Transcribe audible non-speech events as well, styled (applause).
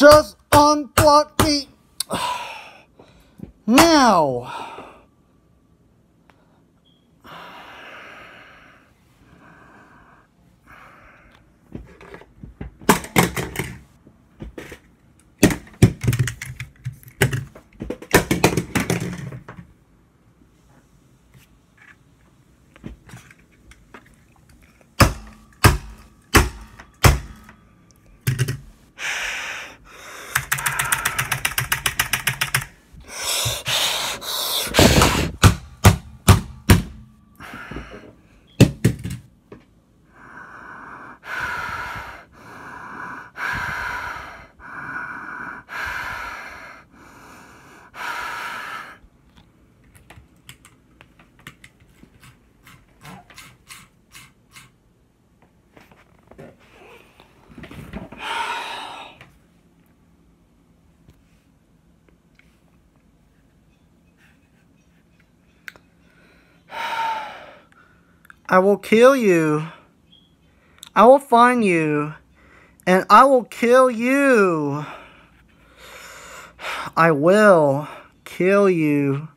Just unplug me. (sighs) Now. I will kill you. I will find you. And I will kill you. I will kill you.